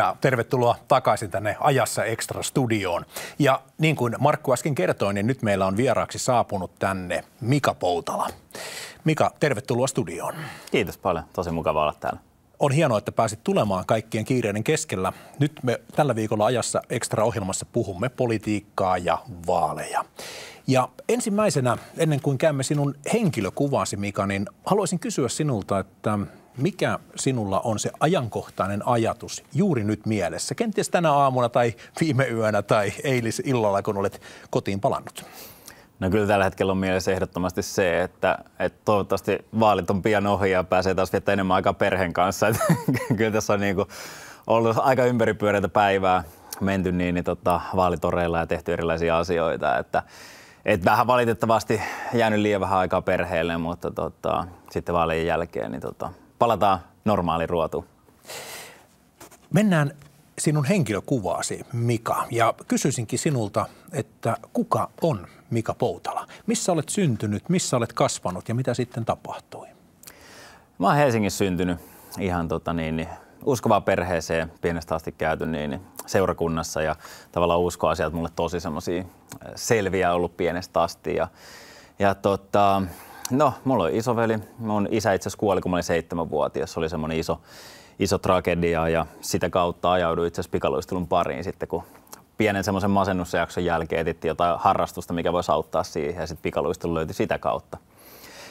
ja tervetuloa takaisin tänne Ajassa Extra Studioon. Ja niin kuin Markku äsken kertoi, niin nyt meillä on vieraaksi saapunut tänne Mika Poutala. Mika, tervetuloa studioon. Kiitos paljon, tosi mukava olla täällä. On hienoa, että pääsit tulemaan kaikkien kiireiden keskellä. Nyt me tällä viikolla ajassa Extra-ohjelmassa puhumme politiikkaa ja vaaleja. Ja ensimmäisenä, ennen kuin käymme sinun henkilökuvasi, Mika, niin haluaisin kysyä sinulta, että mikä sinulla on se ajankohtainen ajatus juuri nyt mielessä, kenties tänä aamuna tai viime yönä tai eilis illalla kun olet kotiin palannut? No kyllä tällä hetkellä on mielessä ehdottomasti se, että, että toivottavasti vaalit on pian ohi ja pääsee taas viettää enemmän aikaa perheen kanssa. kyllä tässä on niin kuin ollut aika ympäripyöreitä päivää menty niin, niin tota, vaalitoreilla ja tehty erilaisia asioita. Että, et vähän valitettavasti jäänyt liian vähän aikaa perheelle, mutta tota, sitten vaalien jälkeen niin tota, palataan normaali ruotu. Mennään sinun henkilökuvaasi, Mika, ja kysyisinkin sinulta, että kuka on Mika Poutala? Missä olet syntynyt, missä olet kasvanut ja mitä sitten tapahtui? Mä oon Helsingissä syntynyt ihan tota niin, niin uskovaa perheeseen pienestä asti käyty niin, niin seurakunnassa ja tavallaan uskoasiat mulle tosi semmoisia selviä ollut pienestä asti. Ja, ja tota, No, mulla on isoveli. Mun isä itse kuoli, kun mä olin seitsemänvuotias. Se oli semmoinen iso, iso tragedia ja sitä kautta ajauduin itse asiassa pikaluistelun pariin sitten, kun pienen semmoisen masennusjakson jälkeen etsittiin jotain harrastusta, mikä voisi auttaa siihen ja sitten pikaluistelu löytyi sitä kautta.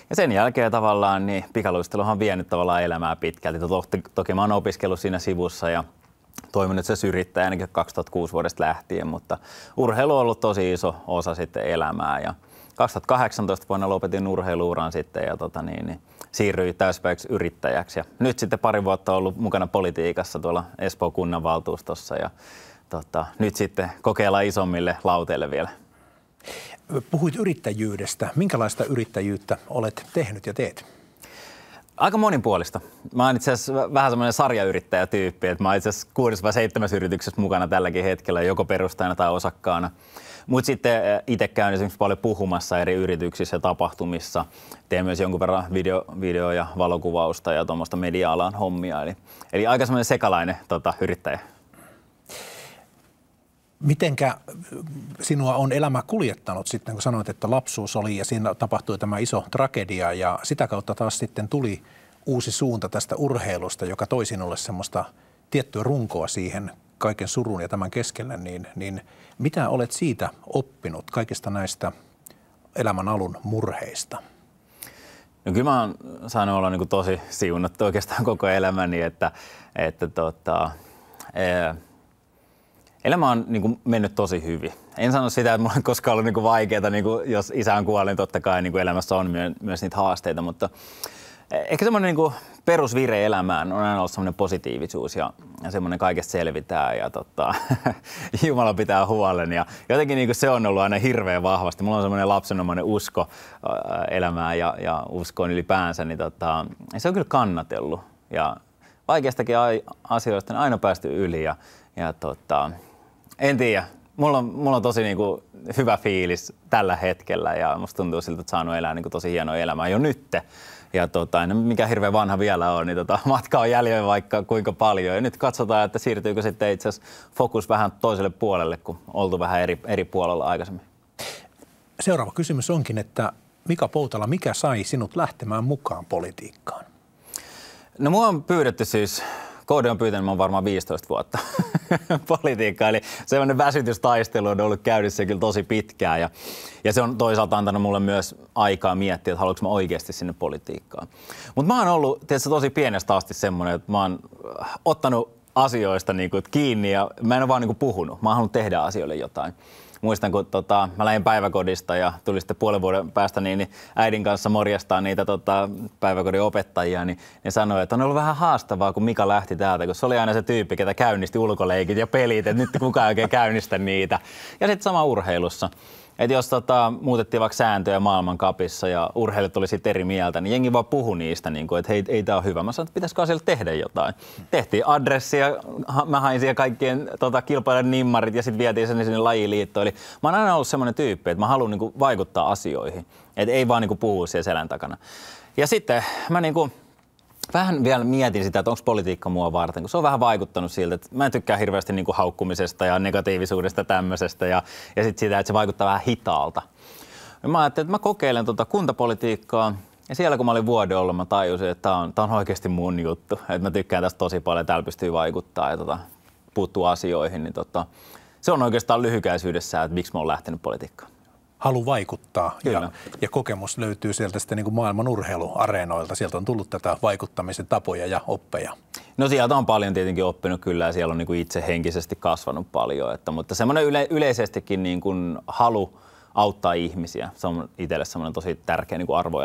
Ja sen jälkeen tavallaan niin pikaluisteluhan on vienyt tavallaan elämää pitkälti. Toki, toki mä oon opiskellut siinä sivussa ja toiminut se yrittäjä ainakin 2006 vuodesta lähtien, mutta urheilu on ollut tosi iso osa sitten elämää ja – 2018 vuonna lopetin urheiluuran sitten ja tota niin, niin siirryin täyspäiväksi yrittäjäksi. Ja nyt sitten pari vuotta ollut mukana politiikassa tuolla Espoon kunnanvaltuustossa ja tota, nyt sitten kokeillaan isommille lauteille vielä. Puhuit yrittäjyydestä. Minkälaista yrittäjyyttä olet tehnyt ja teet? Aika monipuolista. Mä oon itse asiassa vähän semmoinen sarjayrittäjätyyppi, että mä oon itse asiassa kuudessa vai seitsemässä yrityksessä mukana tälläkin hetkellä joko perustajana tai osakkaana. Mutta sitten eh, itse käyn esimerkiksi paljon puhumassa eri yrityksissä ja tapahtumissa. Teen myös jonkun verran video, video- ja valokuvausta ja tuommoista media-alan hommia. Eli, eli aika semmoinen sekalainen tota, yrittäjä. Mitenkä eh, sinua on elämä kuljettanut sitten, kun sanoit, että lapsuus oli ja siinä tapahtui tämä iso tragedia ja sitä kautta taas sitten tuli uusi suunta tästä urheilusta, joka toi sinulle semmoista tiettyä runkoa siihen kaiken surun ja tämän keskellä, niin, niin mitä olet siitä oppinut kaikista näistä elämän alun murheista? No kyllä mä oon saanut olla niin tosi siunattu oikeastaan koko elämäni, että, että tota, ää, e, elämä on niin kuin mennyt tosi hyvin. En sano sitä, että mulla on koskaan ollut niin vaikeaa, niin jos isä on kuollut, niin totta kai niin kuin elämässä on myös niitä haasteita, mutta Ehkä semmoinen niin kuin perusvire elämään on aina ollut semmoinen positiivisuus ja, ja semmoinen kaikesta selvitään ja tota, Jumala pitää huolen. Ja jotenkin niin kuin se on ollut aina hirveän vahvasti. Mulla on semmoinen lapsenomainen usko äh, elämään ja, ja uskoon ylipäänsä, niin tota, se on kyllä kannatellut. Ja vaikeistakin asioista on aina päästy yli ja, ja tota, en tiedä. Mulla on, mulla on tosi niin kuin hyvä fiilis tällä hetkellä ja musta tuntuu siltä, että saanut elää niin kuin tosi hienoa elämää jo nytte ja tota, en mikä hirveän vanha vielä on, niin tota, matka on jäljellä vaikka kuinka paljon. Ja nyt katsotaan, että siirtyykö sitten itse asiassa fokus vähän toiselle puolelle, kun oltu vähän eri, eri puolella aikaisemmin. Seuraava kysymys onkin, että Mika Poutala, mikä sai sinut lähtemään mukaan politiikkaan? No mua on pyydetty siis KD on pyytänyt mä varmaan 15 vuotta politiikkaa, eli sellainen väsytystaistelu on ollut käydessä kyllä tosi pitkään ja, ja se on toisaalta antanut mulle myös aikaa miettiä, että haluanko mä oikeasti sinne politiikkaan. Mutta mä oon ollut tietysti tosi pienestä asti semmoinen, että mä oon äh, ottanut asioista niin kuin, kiinni ja mä en ole vaan niin kuin, puhunut. Mä oon halunnut tehdä asioille jotain muistan, kun tota, mä lähdin päiväkodista ja tuli sitten puolen vuoden päästä niin, niin äidin kanssa morjastaa niitä tota, päiväkodin opettajia, niin ne sanoi, että on ollut vähän haastavaa, kun Mika lähti täältä, kun se oli aina se tyyppi, ketä käynnisti ulkoleikit ja pelit, että nyt kukaan ei oikein käynnistä niitä. Ja sitten sama urheilussa että jos tota, muutettiin vaikka sääntöjä maailmankapissa ja urheilijat oli sitten eri mieltä, niin jengi vaan puhui niistä, niin kuin, että hei, ei tämä ole hyvä. Mä sanoin, että pitäisikö siellä tehdä jotain. Tehtiin adressia, mä hain siellä kaikkien tota, kilpailijan nimmarit ja sitten vietiin sen sinne lajiliittoon. Eli mä oon aina ollut semmoinen tyyppi, että mä haluan niin vaikuttaa asioihin. Että ei vaan niin puhua siellä selän takana. Ja sitten mä niin kuin, vähän vielä mietin sitä, että onko politiikka mua varten, kun se on vähän vaikuttanut siltä, että mä en tykkää hirveästi niin haukkumisesta ja negatiivisuudesta tämmöisestä ja, ja sitten sitä, että se vaikuttaa vähän hitaalta. Ja mä ajattelin, että mä kokeilen tuota kuntapolitiikkaa, ja siellä kun mä olin vuoden ollut, mä tajusin, että tämä on, on oikeasti mun juttu. Että mä tykkään tästä tosi paljon, täällä pystyy vaikuttaa ja tota, puuttuu asioihin. Niin tota, se on oikeastaan lyhykäisyydessä, että miksi mä oon lähtenyt politiikkaan halu vaikuttaa ja, ja kokemus löytyy sieltä sitten niin kuin maailman urheiluareenoilta. Sieltä on tullut tätä vaikuttamisen tapoja ja oppeja. No sieltä on paljon tietenkin oppinut kyllä ja siellä on niin kuin itse henkisesti kasvanut paljon, että, mutta semmoinen yle, yleisestikin niin kuin halu auttaa ihmisiä, se on itselle semmoinen tosi tärkeä niin kuin arvo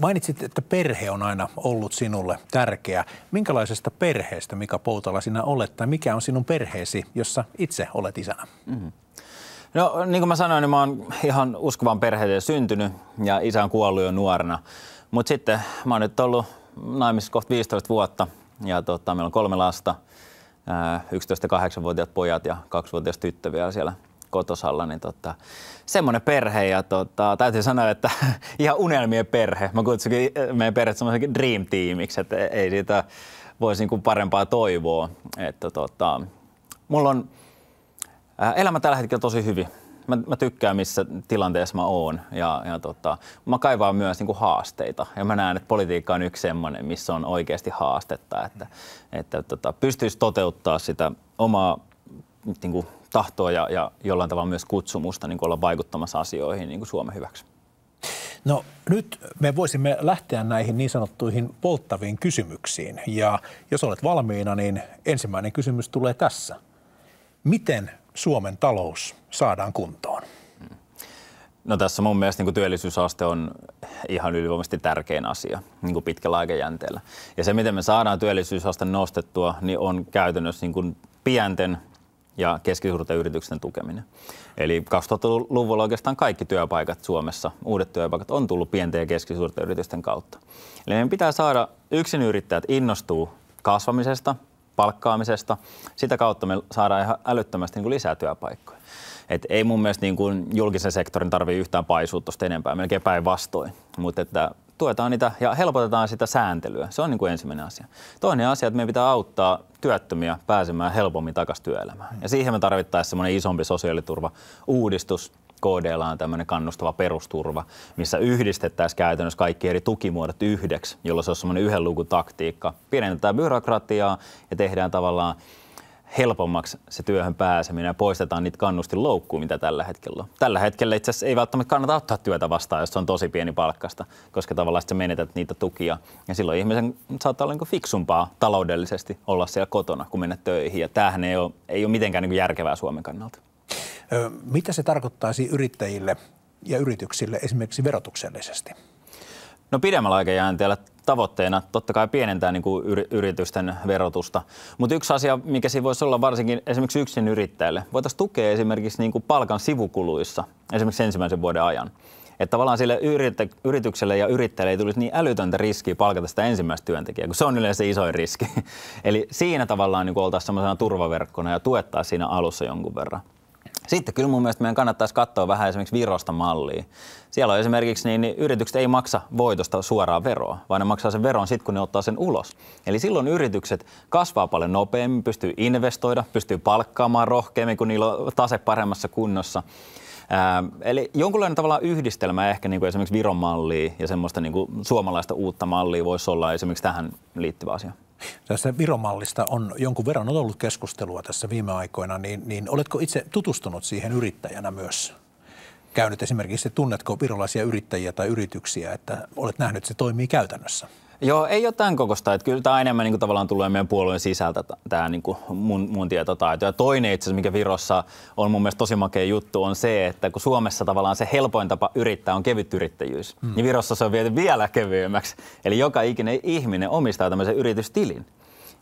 Mainitsit, että perhe on aina ollut sinulle tärkeä. Minkälaisesta perheestä, Mika Poutala, sinä olet tai mikä on sinun perheesi, jossa itse olet isänä? Mm-hmm. No niin kuin mä sanoin, niin mä oon ihan uskovan perheeseen syntynyt ja isä on kuollut jo nuorena. Mutta sitten mä oon nyt ollut naimisissa kohta 15 vuotta ja tota, meillä on kolme lasta, 11-8-vuotiaat pojat ja 2-vuotias tyttö vielä siellä kotosalla, niin tota, semmoinen perhe ja tota, täytyy sanoa, että ihan unelmien perhe. Mä kutsukin meidän perhe semmoisen dream teamiksi, että ei siitä voisi niinku parempaa toivoa. Että tota, mulla on Elämä tällä hetkellä tosi hyvin. Mä, mä tykkään, missä tilanteessa mä oon. Ja, ja tota, mä kaivaan myös niin kuin haasteita. Ja mä näen, että politiikka on yksi semmoinen, missä on oikeasti haastetta. Että, että tota, pystyisi toteuttaa sitä omaa niin kuin, tahtoa ja, ja jollain tavalla myös kutsumusta niin kuin olla vaikuttamassa asioihin niin kuin Suomen hyväksi. No nyt me voisimme lähteä näihin niin sanottuihin polttaviin kysymyksiin. Ja jos olet valmiina, niin ensimmäinen kysymys tulee tässä. Miten Suomen talous saadaan kuntoon? No tässä mun mielestä niin työllisyysaste on ihan ylivoimaisesti tärkein asia niin kuin pitkällä aikajänteellä. Ja se, miten me saadaan työllisyysaste nostettua, niin on käytännössä niin kuin pienten ja keskisuurten yritysten tukeminen. Eli 2000-luvulla oikeastaan kaikki työpaikat Suomessa, uudet työpaikat, on tullut pienten ja keskisuurten yritysten kautta. Eli meidän pitää saada yksinyrittäjät innostuu kasvamisesta – palkkaamisesta. Sitä kautta me saadaan ihan älyttömästi niin kuin lisää työpaikkoja. Et ei mun mielestä niin kuin julkisen sektorin tarvitse yhtään paisua tuosta enempää, melkein päinvastoin. Mutta että tuetaan niitä ja helpotetaan sitä sääntelyä. Se on niin kuin ensimmäinen asia. Toinen asia, että meidän pitää auttaa työttömiä pääsemään helpommin takaisin työelämään. Ja siihen me tarvittaisiin semmoinen isompi sosiaaliturva-uudistus, KDlla on tämmöinen kannustava perusturva, missä yhdistettäisiin käytännössä kaikki eri tukimuodot yhdeksi, jolloin se on semmoinen yhden lukun taktiikka. Pienennetään byrokratiaa ja tehdään tavallaan helpommaksi se työhön pääseminen ja poistetaan niitä kannustinloukkuja, mitä tällä hetkellä on. Tällä hetkellä itse asiassa ei välttämättä kannata ottaa työtä vastaan, jos se on tosi pieni palkkasta, koska tavallaan sä menetät niitä tukia. Ja silloin ihmisen saattaa olla niin fiksumpaa taloudellisesti olla siellä kotona, kun mennä töihin. Ja tämähän ei ole, ei ole mitenkään niin järkevää Suomen kannalta. Mitä se tarkoittaisi yrittäjille ja yrityksille esimerkiksi verotuksellisesti? No pidemmällä aikajänteellä tavoitteena totta kai pienentää niin kuin yritysten verotusta. Mutta yksi asia, mikä siinä voisi olla varsinkin esimerkiksi yksin yrittäjälle, voitaisiin tukea esimerkiksi niin kuin palkan sivukuluissa esimerkiksi ensimmäisen vuoden ajan. Että tavallaan sille yritykselle ja yrittäjälle ei tulisi niin älytöntä riskiä palkata sitä ensimmäistä työntekijää, kun se on yleensä isoin riski. Eli siinä tavallaan niin oltaisiin semmoisena turvaverkkona ja tuettaa siinä alussa jonkun verran. Sitten kyllä mun mielestä meidän kannattaisi katsoa vähän esimerkiksi Virosta mallia. Siellä on esimerkiksi niin, niin yritykset ei maksa voitosta suoraan veroa, vaan ne maksaa sen veron sitten, kun ne ottaa sen ulos. Eli silloin yritykset kasvaa paljon nopeammin, pystyy investoida, pystyy palkkaamaan rohkeammin, kun niillä on tase paremmassa kunnossa. Ää, eli jonkunlainen tavallaan yhdistelmä ehkä niin kuin esimerkiksi Viron mallia ja semmoista niin kuin suomalaista uutta mallia voisi olla esimerkiksi tähän liittyvä asia. Tästä viromallista on jonkun verran ollut keskustelua tässä viime aikoina, niin, niin oletko itse tutustunut siihen yrittäjänä myös? Käynyt esimerkiksi, tunnetko virolaisia yrittäjiä tai yrityksiä, että olet nähnyt, että se toimii käytännössä? Joo, ei ole tämän kokosta. Että kyllä tämä enemmän niin kuin, tavallaan tulee meidän puolueen sisältä tämä niin kuin mun, mun tietotaito. Ja toinen itse mikä Virossa on mun mielestä tosi makea juttu, on se, että kun Suomessa tavallaan se helpoin tapa yrittää on kevyt yrittäjyys, hmm. niin Virossa se on viety vielä kevyemmäksi. Eli joka ikinen ihminen omistaa tämmöisen yritystilin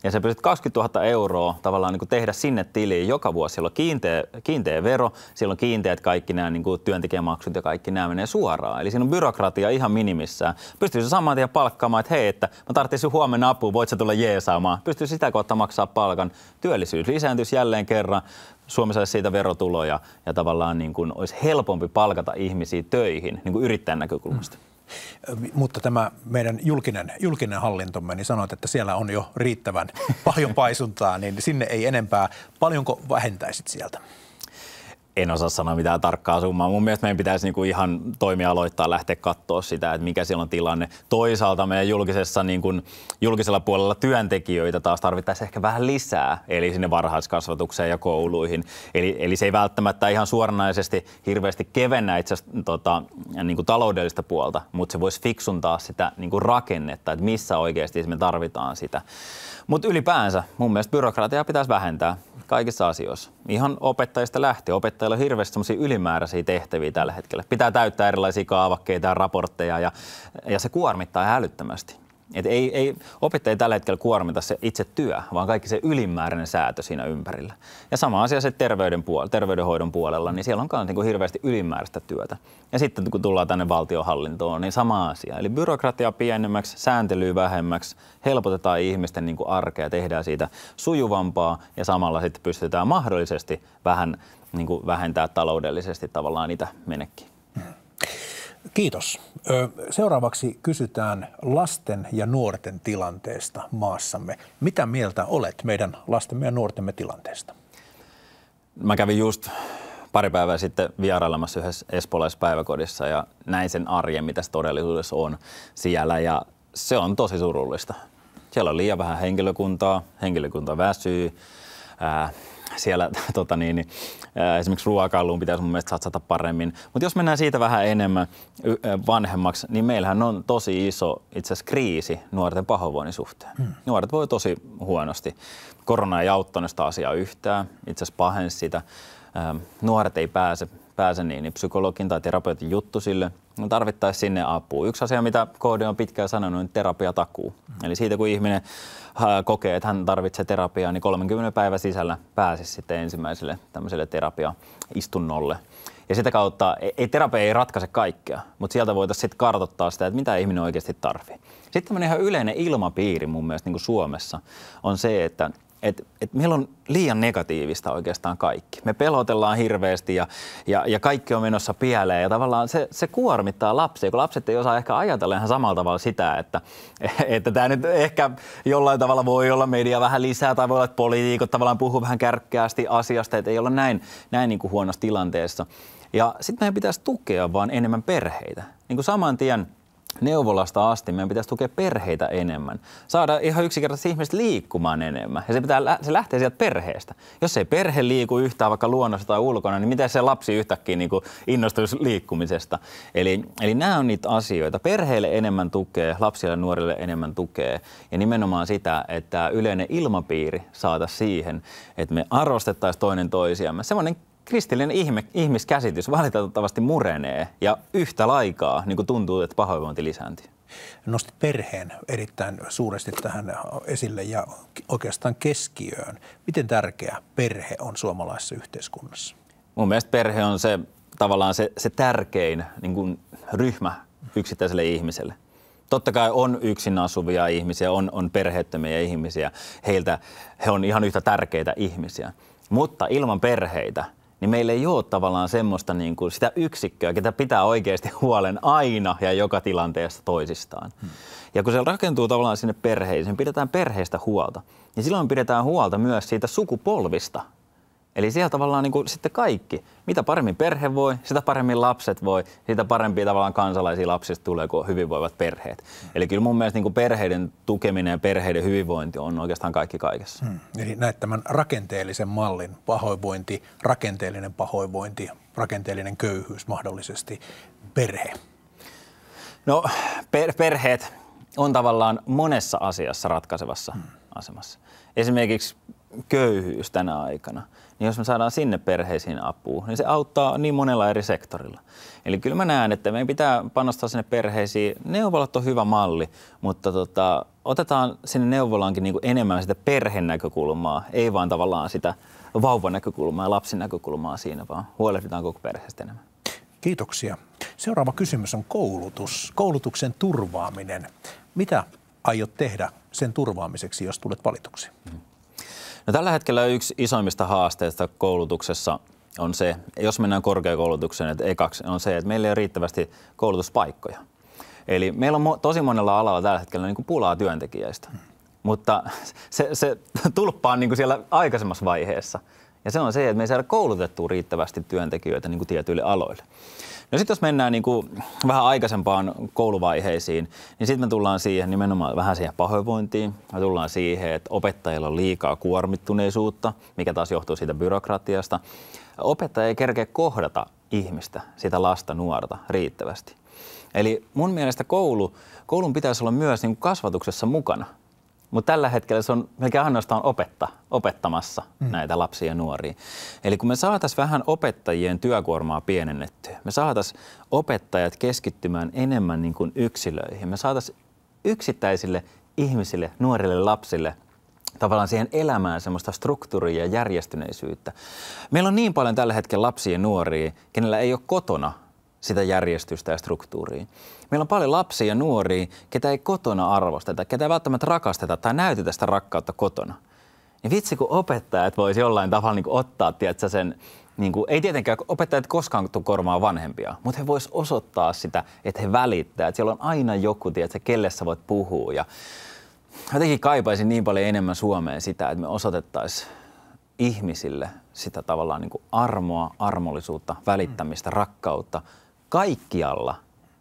ja sä pystyt 20 000 euroa tavallaan niin kuin tehdä sinne tiliin joka vuosi. Siellä on kiinteä, kiinteä vero, siellä on kiinteät kaikki nämä niin kuin työntekijämaksut ja kaikki nämä menee suoraan. Eli siinä on byrokratia ihan minimissään. Pystyy se saman tien palkkaamaan, että hei, että mä tarvitsin huomenna apua, voit sä tulla jeesaamaan. Pystyy sitä kautta maksaa palkan. Työllisyys lisääntyisi jälleen kerran. Suomi saisi siitä verotuloja ja tavallaan niin kuin olisi helpompi palkata ihmisiä töihin niin kuin yrittäjän näkökulmasta. Mm. Mutta tämä meidän julkinen, julkinen hallintomme, niin sanoit, että siellä on jo riittävän paljon paisuntaa, niin sinne ei enempää. Paljonko vähentäisit sieltä? en osaa sanoa mitään tarkkaa summaa. Mun mielestä meidän pitäisi niinku ihan toimialoittaa lähteä katsoa sitä, että mikä siellä on tilanne. Toisaalta meidän julkisessa, niinku, julkisella puolella työntekijöitä taas tarvittaisiin ehkä vähän lisää, eli sinne varhaiskasvatukseen ja kouluihin. Eli, eli se ei välttämättä ihan suoranaisesti hirveästi kevennä itse tota, niinku taloudellista puolta, mutta se voisi fiksuntaa sitä niinku rakennetta, että missä oikeasti me tarvitaan sitä. Mutta ylipäänsä mun mielestä byrokratiaa pitäisi vähentää kaikissa asioissa. Ihan opettajista lähtien. Opettaja ei ole hirveästi ylimääräisiä tehtäviä tällä hetkellä. Pitää täyttää erilaisia kaavakkeita ja raportteja ja, ja se kuormittaa hälyttömästi. Et ei, ei, opettaja ei tällä hetkellä kuormita se itse työ, vaan kaikki se ylimääräinen säätö siinä ympärillä. Ja sama asia se terveyden puol- terveydenhoidon puolella, niin siellä on myös niin hirveästi ylimääräistä työtä. Ja sitten kun tullaan tänne valtiohallintoon, niin sama asia. Eli byrokratia pienemmäksi, sääntelyä vähemmäksi, helpotetaan ihmisten niin kuin arkea, tehdään siitä sujuvampaa ja samalla sitten pystytään mahdollisesti vähän niin kuin vähentää taloudellisesti tavallaan niitä menekkiä. Kiitos. Seuraavaksi kysytään lasten ja nuorten tilanteesta maassamme. Mitä mieltä olet meidän lastemme ja nuortemme tilanteesta? Mä kävin just pari päivää sitten vierailemassa yhdessä päiväkodissa ja näin sen arjen, mitä se todellisuudessa on siellä ja se on tosi surullista. Siellä on liian vähän henkilökuntaa, henkilökunta väsyy, ää, siellä tota niin, niin, esimerkiksi ruokailuun pitäisi mun mielestä satsata paremmin. Mutta jos mennään siitä vähän enemmän vanhemmaksi, niin meillähän on tosi iso itse asiassa kriisi nuorten pahoinvoinnin suhteen. Hmm. Nuoret voi tosi huonosti. Korona ei auttanut sitä asiaa yhtään, itse asiassa pahensi sitä. Nuoret ei pääse, pääse niin, niin psykologin tai terapeutin juttu sille. No tarvittaisiin sinne apua. Yksi asia, mitä KD on pitkään sanonut, on terapiatakuu. Hmm. Eli siitä, kun ihminen kokee, että hän tarvitsee terapiaa, niin 30 päivän sisällä pääsisi sitten ensimmäiselle tämmöiselle terapiaistunnolle. Ja sitä kautta ei, e, terapia ei ratkaise kaikkea, mutta sieltä voitaisiin sitten kartoittaa sitä, että mitä ihminen oikeasti tarvitsee. Sitten tämmöinen ihan yleinen ilmapiiri mun mielestä niin kuin Suomessa on se, että – että et meillä on liian negatiivista oikeastaan kaikki. Me pelotellaan hirveästi ja, ja, ja kaikki on menossa pieleen ja tavallaan se, se kuormittaa lapsia, kun lapset ei osaa ehkä ajatella ihan samalla tavalla sitä, että että tämä nyt ehkä jollain tavalla voi olla media vähän lisää tai voi olla, että poliitikot tavallaan puhuu vähän kärkkäästi asiasta, että ei olla näin, näin niin kuin huonossa tilanteessa. Ja sitten meidän pitäisi tukea vaan enemmän perheitä. Niin kuin saman tien – neuvolasta asti meidän pitäisi tukea perheitä enemmän. Saada ihan yksinkertaisesti ihmiset liikkumaan enemmän. Ja se, pitää, se lähtee sieltä perheestä. Jos ei perhe liiku yhtään vaikka luonnossa tai ulkona, niin miten se lapsi yhtäkkiä niin kuin innostuisi liikkumisesta? Eli, eli nämä on niitä asioita. Perheelle enemmän tukea, lapsille ja nuorille enemmän tukea. Ja nimenomaan sitä, että yleinen ilmapiiri saata siihen, että me arvostettaisiin toinen toisiamme. Semmoinen kristillinen ihme, ihmiskäsitys valitettavasti murenee ja yhtä laikaa niin kuin tuntuu, että pahoinvointi lisääntyy. Nostit perheen erittäin suuresti tähän esille ja oikeastaan keskiöön. Miten tärkeä perhe on suomalaisessa yhteiskunnassa? Mun mielestä perhe on se tavallaan se, se tärkein niin kuin ryhmä yksittäiselle ihmiselle. Totta kai on yksin asuvia ihmisiä, on, on perheettömiä ihmisiä. Heiltä he on ihan yhtä tärkeitä ihmisiä. Mutta ilman perheitä niin meillä ei ole tavallaan semmoista niin kuin sitä yksikköä, ketä pitää oikeasti huolen aina ja joka tilanteessa toisistaan. Hmm. Ja kun se rakentuu tavallaan sinne perheeseen, pidetään perheestä huolta. Ja niin silloin pidetään huolta myös siitä sukupolvista, Eli siellä tavallaan niin kuin sitten kaikki. Mitä paremmin perhe voi, sitä paremmin lapset voi, sitä parempia tavallaan kansalaisia lapsista tulee, kun hyvinvoivat perheet. Eli kyllä mun mielestä niin kuin perheiden tukeminen ja perheiden hyvinvointi on oikeastaan kaikki kaikessa. Hmm. Eli näet tämän rakenteellisen mallin, pahoinvointi, rakenteellinen pahoinvointi, rakenteellinen köyhyys mahdollisesti, perhe. No per- perheet on tavallaan monessa asiassa ratkaisevassa hmm. asemassa. Esimerkiksi köyhyys tänä aikana, niin jos me saadaan sinne perheisiin apua, niin se auttaa niin monella eri sektorilla. Eli kyllä mä näen, että meidän pitää panostaa sinne perheisiin. Neuvolat on hyvä malli, mutta tota, otetaan sinne neuvolaankin niin enemmän sitä perheen näkökulmaa, ei vaan tavallaan sitä vauvan näkökulmaa ja lapsen näkökulmaa siinä, vaan huolehditaan koko perheestä enemmän. Kiitoksia. Seuraava kysymys on koulutus, koulutuksen turvaaminen. Mitä aiot tehdä sen turvaamiseksi, jos tulet valituksi? Mm. No, tällä hetkellä yksi isoimmista haasteista koulutuksessa on se, jos mennään korkeakoulutukseen, että ekaksi on se, että meillä ei ole riittävästi koulutuspaikkoja. Eli meillä on tosi monella alalla tällä hetkellä niin kuin pulaa työntekijöistä, mutta se, se tulppa on niin kuin siellä aikaisemmassa vaiheessa. Ja se on se, että me ei saada koulutettua riittävästi työntekijöitä niin kuin tietyille aloille. No sitten jos mennään niin kuin vähän aikaisempaan kouluvaiheisiin, niin sitten me tullaan siihen nimenomaan vähän siihen pahoinvointiin. Me tullaan siihen, että opettajilla on liikaa kuormittuneisuutta, mikä taas johtuu siitä byrokratiasta. Opettaja ei kerkeä kohdata ihmistä, sitä lasta, nuorta riittävästi. Eli mun mielestä koulu, koulun pitäisi olla myös niin kuin kasvatuksessa mukana. Mutta tällä hetkellä se on melkein ainoastaan opetta, opettamassa mm. näitä lapsia ja nuoria. Eli kun me saataisiin vähän opettajien työkuormaa pienennettyä, me saataisiin opettajat keskittymään enemmän niin kuin yksilöihin, me saataisiin yksittäisille ihmisille, nuorille lapsille tavallaan siihen elämään semmoista struktuuria ja järjestyneisyyttä. Meillä on niin paljon tällä hetkellä lapsia ja nuoria, kenellä ei ole kotona sitä järjestystä ja struktuuria. Meillä on paljon lapsia ja nuoria, ketä ei kotona arvosteta, ketä ei välttämättä rakasteta tai näytetä sitä rakkautta kotona. Niin vitsi, kun opettajat voisi jollain tavalla niin ottaa tiedätkö, sen niin kuin, ei tietenkään opettajat koskaan tule korvaa vanhempia, mutta he vois osoittaa sitä, että he välittää, että siellä on aina joku, tiedätkö, kelle sä voit puhua. Ja jotenkin kaipaisin niin paljon enemmän Suomeen sitä, että me osoitettaisiin ihmisille sitä tavallaan niin kuin armoa, armollisuutta, välittämistä, mm. rakkautta, kaikkialla,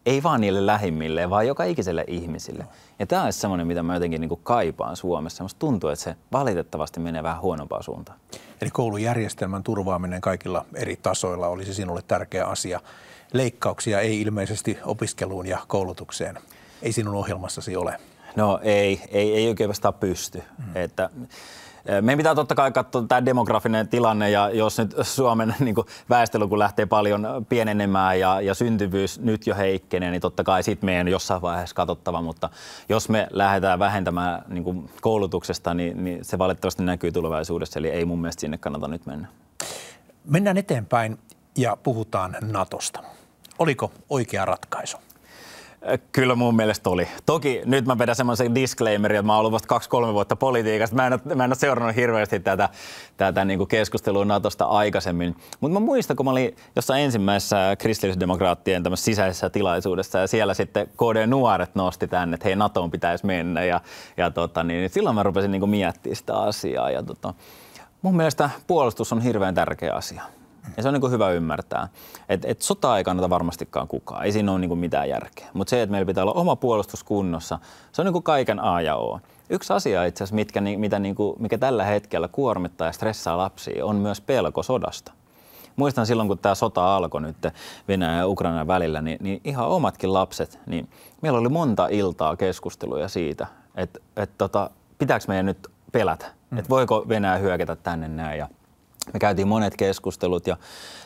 ei vaan niille lähimmille, vaan joka ikiselle ihmisille. Ja tämä on semmoinen, mitä mä jotenkin niin kaipaan Suomessa. Musta tuntuu, että se valitettavasti menee vähän huonompaan suuntaan. Eli koulujärjestelmän turvaaminen kaikilla eri tasoilla olisi sinulle tärkeä asia. Leikkauksia ei ilmeisesti opiskeluun ja koulutukseen. Ei sinun ohjelmassasi ole. No ei, ei, ei oikeastaan pysty. Mm. Että, meidän pitää totta kai katsoa tämä demografinen tilanne ja jos nyt Suomen niin kuin väestöluku lähtee paljon pienenemään ja, ja syntyvyys nyt jo heikkenee, niin totta kai sitten meidän jossain vaiheessa katsottava, mutta jos me lähdetään vähentämään niin kuin koulutuksesta, niin, niin se valitettavasti näkyy tulevaisuudessa, eli ei mun mielestä sinne kannata nyt mennä. Mennään eteenpäin ja puhutaan Natosta. Oliko oikea ratkaisu? Kyllä mun mielestä oli. Toki nyt mä vedän semmoisen disclaimerin, että mä oon ollut vasta kaksi-kolme vuotta politiikasta. Mä en ole, mä en ole seurannut hirveästi tätä, tätä niin kuin keskustelua Natosta aikaisemmin. Mutta mä muistan, kun mä olin jossain ensimmäisessä kristillisdemokraattien sisäisessä tilaisuudessa ja siellä sitten KD Nuoret nosti tänne, että hei NATOon pitäisi mennä. Ja, ja tota, niin, niin silloin mä rupesin niin kuin miettimään sitä asiaa. Ja tota, mun mielestä puolustus on hirveän tärkeä asia. Ja se on niin hyvä ymmärtää. Et, et sota ei kannata varmastikaan kukaan, ei siinä ole niin mitään järkeä. Mutta se, että meillä pitää olla oma puolustus kunnossa, se on niin kaiken A ja O. Yksi asia itse asiassa, mitkä, mitä niin kuin, mikä tällä hetkellä kuormittaa ja stressaa lapsia, on myös pelko sodasta. Muistan silloin, kun tämä sota alkoi nyt Venäjän ja Ukrainan välillä, niin, niin ihan omatkin lapset, niin meillä oli monta iltaa keskusteluja siitä, että et tota, pitääkö meidän nyt pelätä, mm. että voiko Venäjä hyökätä tänne näin ja me käytiin monet keskustelut ja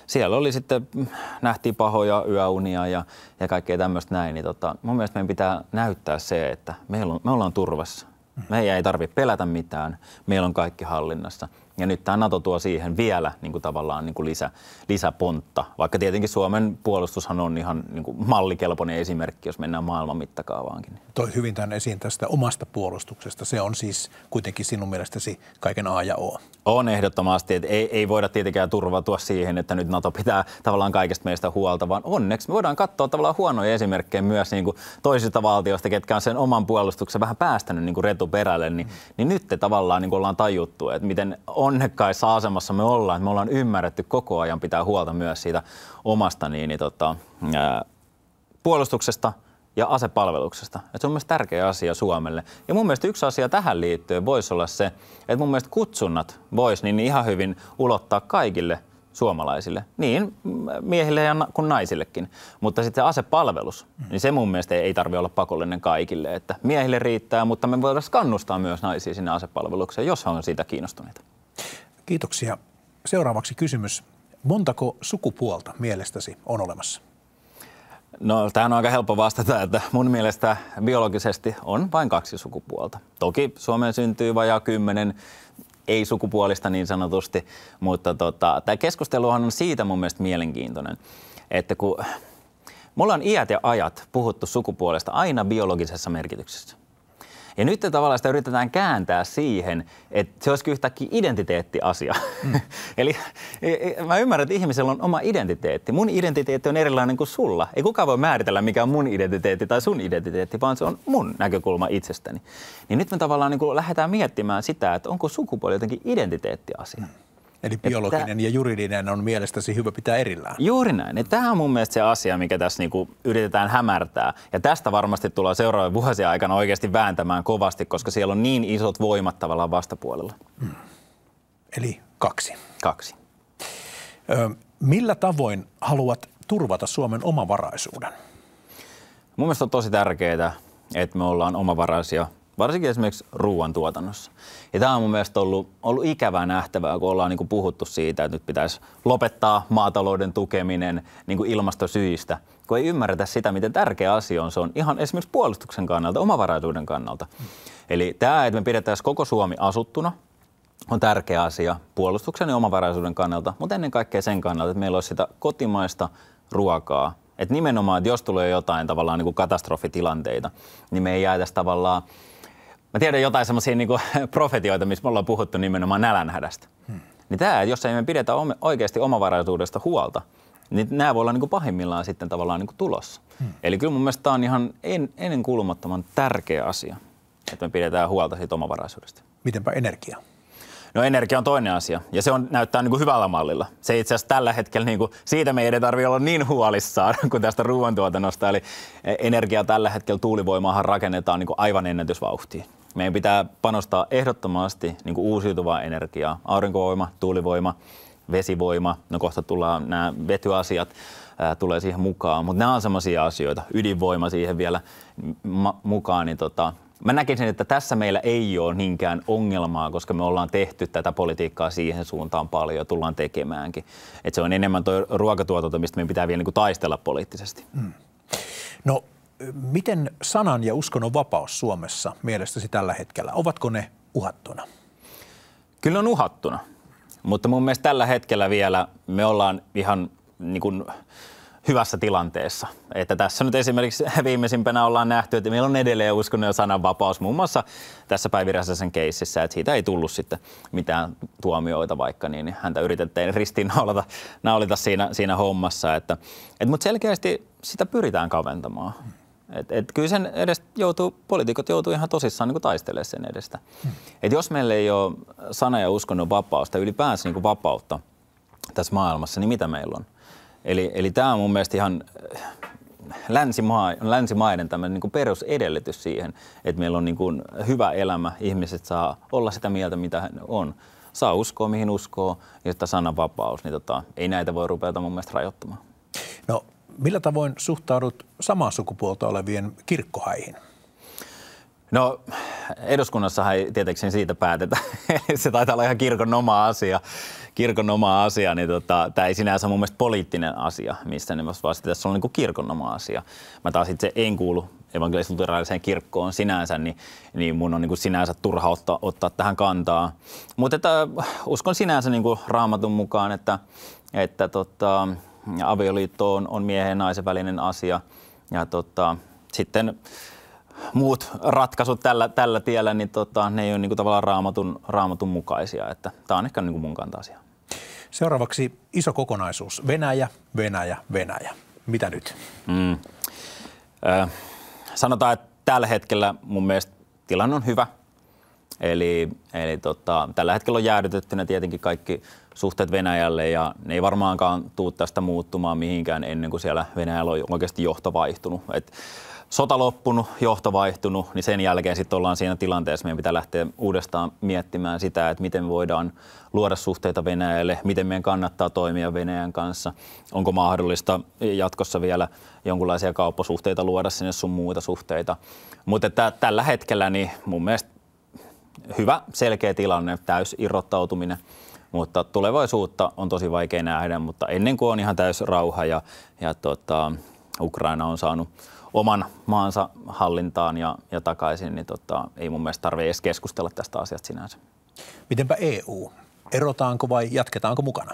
siellä oli sitten, mm, nähtiin pahoja yöunia ja, ja kaikkea tämmöistä näin. Niin tota, mun mielestä meidän pitää näyttää se, että meillä on, me ollaan turvassa. Meidän ei tarvitse pelätä mitään, meillä on kaikki hallinnassa. Ja nyt tämä NATO tuo siihen vielä niin kuin tavallaan niin kuin lisä, lisäpontta, vaikka tietenkin Suomen puolustushan on ihan niin kuin mallikelpoinen esimerkki, jos mennään maailman mittakaavaankin. Toi hyvin tämän esiin tästä omasta puolustuksesta. Se on siis kuitenkin sinun mielestäsi kaiken A ja O. On ehdottomasti. Että ei, ei voida tietenkään turvautua siihen, että nyt NATO pitää tavallaan kaikesta meistä huolta, vaan onneksi me voidaan katsoa tavallaan huonoja esimerkkejä myös niin kuin toisista valtioista, ketkä on sen oman puolustuksen vähän päästänyt niin kuin retuperälle. Niin, niin nyt te tavallaan niin kuin ollaan tajuttu, että miten on onnekkaissa asemassa me ollaan, että me ollaan ymmärretty koko ajan pitää huolta myös siitä omasta niin, niin tota, ää, puolustuksesta ja asepalveluksesta. Et se on myös tärkeä asia Suomelle. Ja mun mielestä yksi asia tähän liittyen voisi olla se, että mun mielestä kutsunnat voisi niin ihan hyvin ulottaa kaikille suomalaisille, niin miehille ja kuin naisillekin. Mutta sitten se asepalvelus, niin se mun mielestä ei tarvi olla pakollinen kaikille, että miehille riittää, mutta me voidaan kannustaa myös naisia sinne asepalvelukseen, jos he on siitä kiinnostuneita. Kiitoksia. Seuraavaksi kysymys. Montako sukupuolta mielestäsi on olemassa? No, tähän on aika helppo vastata, että mun mielestä biologisesti on vain kaksi sukupuolta. Toki Suomeen syntyy vajaa kymmenen ei-sukupuolista niin sanotusti, mutta tota, tämä keskusteluhan on siitä mun mielestä mielenkiintoinen, että kun mulla on iät ja ajat puhuttu sukupuolesta aina biologisessa merkityksessä. Ja nyt tavallaan sitä yritetään kääntää siihen, että se olisikin yhtäkkiä identiteettiasia. Mm. Eli e, e, mä ymmärrän, että ihmisellä on oma identiteetti. Mun identiteetti on erilainen kuin sulla. Ei kukaan voi määritellä, mikä on mun identiteetti tai sun identiteetti, vaan se on mun näkökulma itsestäni. Niin nyt me tavallaan niin lähdetään miettimään sitä, että onko sukupuoli jotenkin identiteettiasia. Mm. Eli biologinen että, ja juridinen on mielestäsi hyvä pitää erillään. Juuri näin. Ja tämä on mun mielestä se asia, mikä tässä niinku yritetään hämärtää. Ja tästä varmasti tulee seuraavien vuosien aikana oikeasti vääntämään kovasti, koska siellä on niin isot voimat tavallaan vastapuolella. Hmm. Eli kaksi. Kaksi. Ö, millä tavoin haluat turvata Suomen omavaraisuuden? Mun mielestä on tosi tärkeää, että me ollaan omavaraisia varsinkin esimerkiksi ruoantuotannossa. Ja tämä on mun mielestä ollut, ollut ikävää nähtävää, kun ollaan niin kuin puhuttu siitä, että nyt pitäisi lopettaa maatalouden tukeminen niin kuin ilmastosyistä, kun ei ymmärretä sitä, miten tärkeä asia on. Se on ihan esimerkiksi puolustuksen kannalta, omavaraisuuden kannalta. Eli tämä, että me pidetään koko Suomi asuttuna, on tärkeä asia puolustuksen ja omavaraisuuden kannalta, mutta ennen kaikkea sen kannalta, että meillä olisi sitä kotimaista ruokaa. Että nimenomaan, että jos tulee jotain tavallaan niin kuin katastrofitilanteita, niin me ei jäätäisi tavallaan Mä tiedän jotain semmoisia niin profetioita, missä me ollaan puhuttu nimenomaan nälänhädästä. Hmm. Niin tämä, jos ei me pidetä oikeasti omavaraisuudesta huolta, niin nämä voi olla niin kuin pahimmillaan sitten tavallaan niin kuin tulossa. Hmm. Eli kyllä mun mielestä tämä on ihan en, ennenkuulumattoman tärkeä asia, että me pidetään huolta siitä omavaraisuudesta. Mitenpä energia? No energia on toinen asia ja se on, näyttää niin kuin hyvällä mallilla. Se itse asiassa tällä hetkellä, niin kuin, siitä meidän ei tarvitse olla niin huolissaan kuin tästä ruoantuotannosta. Eli e- energia tällä hetkellä tuulivoimaahan rakennetaan niin kuin aivan ennätysvauhtiin. Meidän pitää panostaa ehdottomasti niin kuin uusiutuvaa energiaa, aurinkovoima, tuulivoima, vesivoima, no kohta tullaan nämä vetyasiat ää, tulee siihen mukaan, mutta nämä on sellaisia asioita, ydinvoima siihen vielä ma- mukaan, niin tota, Mä näkisin, että tässä meillä ei ole niinkään ongelmaa, koska me ollaan tehty tätä politiikkaa siihen suuntaan paljon ja tullaan tekemäänkin. Et se on enemmän tuo ruokatuotanto, mistä meidän pitää vielä niinku taistella poliittisesti. Mm. No Miten sanan ja uskonnon vapaus Suomessa mielestäsi tällä hetkellä, ovatko ne uhattuna? Kyllä on uhattuna, mutta mun mielestä tällä hetkellä vielä me ollaan ihan niin kuin hyvässä tilanteessa. Että tässä nyt esimerkiksi viimeisimpänä ollaan nähty, että meillä on edelleen uskonnon ja sananvapaus muun muassa tässä Päivi Räsäsen keississä, että siitä ei tullut sitten mitään tuomioita vaikka, niin häntä yritettiin ristiinnaulata naulita siinä, siinä hommassa. Että, että, mutta selkeästi sitä pyritään kaventamaan. Et, et kyllä sen edes joutuu, poliitikot joutuu ihan tosissaan niin taistelemaan sen edestä. Hmm. Et jos meillä ei ole sana- ja uskonnon vapausta, ylipäänsä niin vapautta tässä maailmassa, niin mitä meillä on? Eli, eli tämä on mun mielestä ihan äh, länsimaa, länsimaiden niin perusedellytys siihen, että meillä on niin kuin hyvä elämä, ihmiset saa olla sitä mieltä, mitä hän on. Saa uskoa, mihin uskoo, ja sitten sananvapaus, niin tota, ei näitä voi rupeata mun mielestä rajoittamaan. No Millä tavoin suhtaudut samaa sukupuolta olevien kirkkohäihin? No eduskunnassahan ei tietenkin siitä päätetä. se taitaa olla ihan kirkon oma asia. Kirkon oma asia, niin tota, tämä ei sinänsä mun mielestä poliittinen asia mistä nimessä, vaan tässä on niin kuin kirkon oma asia. Mä taas itse en kuulu evankelis-luterilaiseen kirkkoon sinänsä, niin, niin mun on niin kuin sinänsä turha ottaa, ottaa tähän kantaa. Mutta äh, uskon sinänsä niin kuin raamatun mukaan, että, että tota, avioliitto on, on miehen ja naisen välinen asia. Ja tota, sitten muut ratkaisut tällä, tällä tiellä, niin tota, ne ei ole niin kuin tavallaan raamatun, raamatun mukaisia. Että tämä on ehkä niin kuin mun kanta asia. Seuraavaksi iso kokonaisuus. Venäjä, Venäjä, Venäjä. Mitä nyt? Mm. Äh, sanotaan, että tällä hetkellä mun mielestä tilanne on hyvä – Eli, eli tota, tällä hetkellä on jäädytettynä tietenkin kaikki suhteet Venäjälle ja ne ei varmaankaan tule tästä muuttumaan mihinkään ennen kuin siellä Venäjällä on oikeasti johto vaihtunut. Et sota loppunut, johto vaihtunut, niin sen jälkeen sitten ollaan siinä tilanteessa, meidän pitää lähteä uudestaan miettimään sitä, että miten voidaan luoda suhteita Venäjälle, miten meidän kannattaa toimia Venäjän kanssa, onko mahdollista jatkossa vielä jonkinlaisia kauppasuhteita luoda sinne sun muita suhteita. Mutta tällä hetkellä niin mun mielestä hyvä, selkeä tilanne, täys irrottautuminen. Mutta tulevaisuutta on tosi vaikea nähdä, mutta ennen kuin on ihan täys rauha ja, ja tota, Ukraina on saanut oman maansa hallintaan ja, ja takaisin, niin tota, ei mun mielestä tarvitse edes keskustella tästä asiasta sinänsä. Mitenpä EU? Erotaanko vai jatketaanko mukana?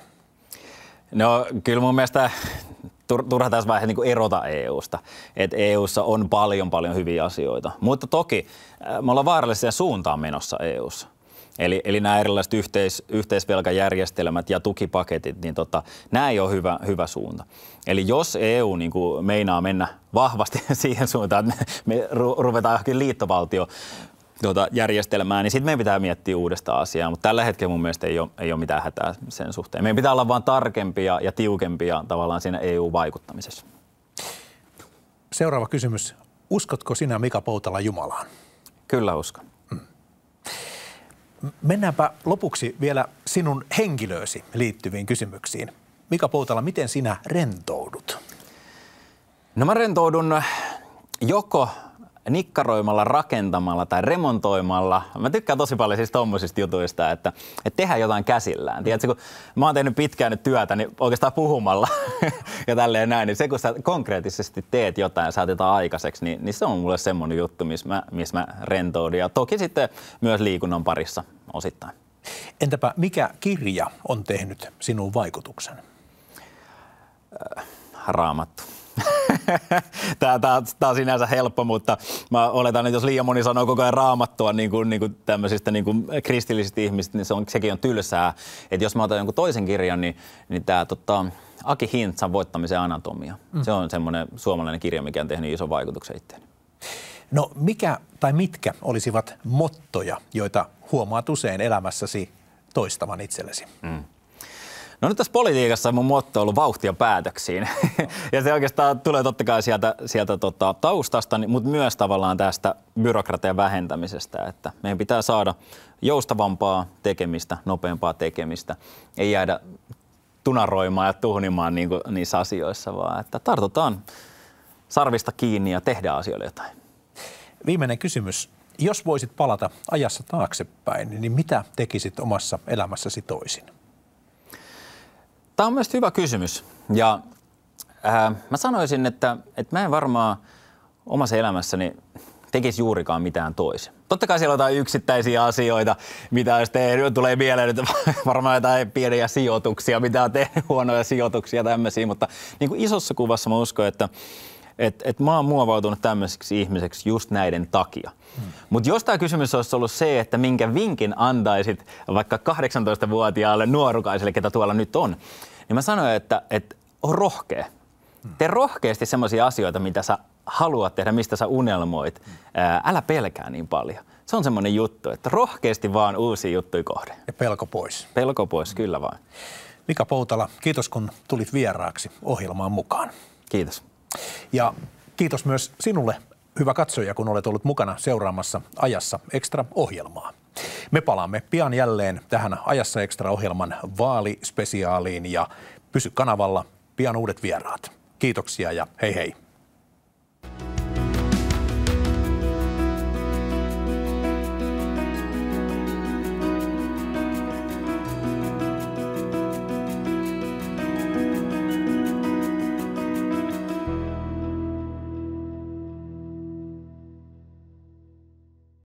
No kyllä mun mielestä turha tässä vaiheessa niin erota EUsta. Et EUssa on paljon paljon hyviä asioita. Mutta toki äh, me ollaan vaarallisia suuntaan menossa EUssa. Eli, eli nämä erilaiset yhteis, yhteisvelkajärjestelmät ja tukipaketit, niin tota, nämä ei ole hyvä, hyvä suunta. Eli jos EU niin kuin meinaa mennä vahvasti siihen suuntaan, että me ruvetaan johonkin liittovaltio tuota järjestelmää, niin sitten meidän pitää miettiä uudesta asiaa. Mutta tällä hetkellä mun mielestä ei ole, ei ole mitään hätää sen suhteen. Meidän pitää olla vaan tarkempia ja tiukempia tavallaan siinä EU-vaikuttamisessa. Seuraava kysymys. Uskotko sinä Mika Poutala Jumalaan? Kyllä uskon. Mm. Mennäänpä lopuksi vielä sinun henkilöösi liittyviin kysymyksiin. Mika Poutala, miten sinä rentoudut? No mä rentoudun joko nikkaroimalla, rakentamalla tai remontoimalla. Mä tykkään tosi paljon siis tommosista jutuista, että, että tehdään jotain käsillään. Tiedätkö, kun mä oon tehnyt pitkään nyt työtä, niin oikeastaan puhumalla ja tälleen näin, niin se kun sä konkreettisesti teet jotain ja saat jotain aikaiseksi, niin, niin se on mulle semmoinen juttu, missä mä, missä mä rentoudun. Ja toki sitten myös liikunnan parissa osittain. Entäpä mikä kirja on tehnyt sinun vaikutuksen? Äh, raamattu. tämä, tämä, tämä on sinänsä helppo, mutta mä oletan, että jos liian moni sanoo koko ajan raamattua niin kuin, niin kuin tämmöisistä niin kuin kristillisistä ihmistä, niin se on, sekin on tylsää. Että jos mä otan jonkun toisen kirjan, niin, niin tämä tota, Aki Hintsan voittamisen anatomia. Mm. Se on semmoinen suomalainen kirja, mikä on tehnyt ison vaikutuksen itseeni. No mikä tai mitkä olisivat mottoja, joita huomaat usein elämässäsi toistavan itsellesi? Mm. No nyt tässä politiikassa mun motto on ollut vauhtia päätöksiin. ja se oikeastaan tulee totta kai sieltä, sieltä tota, taustasta, niin- mutta myös tavallaan tästä byrokratian vähentämisestä, että meidän pitää saada joustavampaa tekemistä, nopeampaa tekemistä, ei jäädä tunaroimaan ja tuhnimaan niin kuin niissä asioissa, vaan että tartutaan sarvista kiinni ja tehdään asioille jotain. Viimeinen kysymys. Jos voisit palata ajassa taaksepäin, niin mitä tekisit omassa elämässäsi toisin? Tämä on myös hyvä kysymys ja ää, äh, mä sanoisin, että, että mä en varmaan omassa elämässäni tekisi juurikaan mitään toisin. Totta kai siellä on jotain yksittäisiä asioita, mitä jos tehnyt, tulee mieleen nyt varmaan jotain pieniä sijoituksia, mitä on tehnyt, huonoja sijoituksia tämmöisiä, mutta niin kuin isossa kuvassa mä uskon, että että että mä oon muovautunut tämmöiseksi ihmiseksi just näiden takia. Hmm. Mutta jos tämä kysymys olisi ollut se, että minkä vinkin antaisit vaikka 18-vuotiaalle nuorukaiselle, ketä tuolla nyt on, niin mä sanoin, että, että on rohkea. Hmm. Tee rohkeasti sellaisia asioita, mitä sä haluat tehdä, mistä sä unelmoit. Hmm. Älä pelkää niin paljon. Se on semmoinen juttu, että rohkeasti vaan uusi juttuja kohde. Ja pelko pois. Pelko pois, mm. kyllä vaan. Mika Poutala, kiitos kun tulit vieraaksi ohjelmaan mukaan. Kiitos. Ja kiitos myös sinulle, hyvä katsoja, kun olet ollut mukana seuraamassa ajassa ekstra ohjelmaa. Me palaamme pian jälleen tähän Ajassa Extra-ohjelman vaalispesiaaliin ja pysy kanavalla pian uudet vieraat. Kiitoksia ja hei hei!